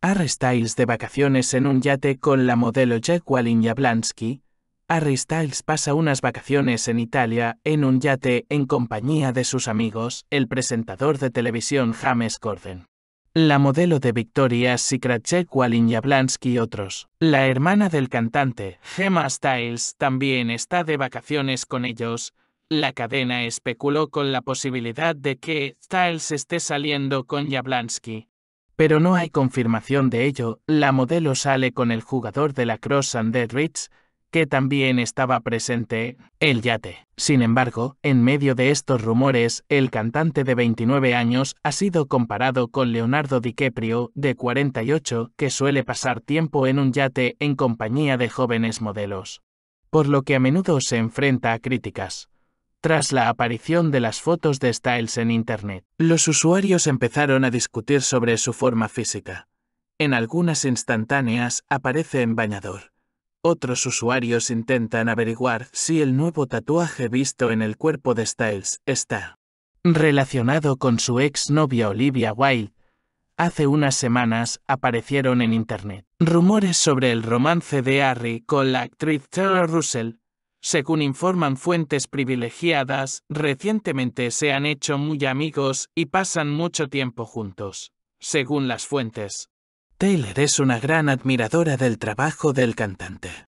Harry Styles de vacaciones en un yate con la modelo Jack y Jablansky. Harry Styles pasa unas vacaciones en Italia en un yate en compañía de sus amigos, el presentador de televisión James Corden. La modelo de Victoria Secret Jack Jablansky y otros. La hermana del cantante, Gemma Styles, también está de vacaciones con ellos. La cadena especuló con la posibilidad de que Styles esté saliendo con Jablansky, pero no hay confirmación de ello, la modelo sale con el jugador de la Cross and Dead Ridge, que también estaba presente, el yate. Sin embargo, en medio de estos rumores, el cantante de 29 años ha sido comparado con Leonardo DiCaprio, de 48, que suele pasar tiempo en un yate en compañía de jóvenes modelos. Por lo que a menudo se enfrenta a críticas tras la aparición de las fotos de Styles en Internet. Los usuarios empezaron a discutir sobre su forma física. En algunas instantáneas aparece en bañador. Otros usuarios intentan averiguar si el nuevo tatuaje visto en el cuerpo de Styles está relacionado con su ex novia Olivia Wilde. Hace unas semanas aparecieron en Internet rumores sobre el romance de Harry con la actriz Taylor Russell, según informan fuentes privilegiadas, recientemente se han hecho muy amigos y pasan mucho tiempo juntos, según las fuentes. Taylor es una gran admiradora del trabajo del cantante.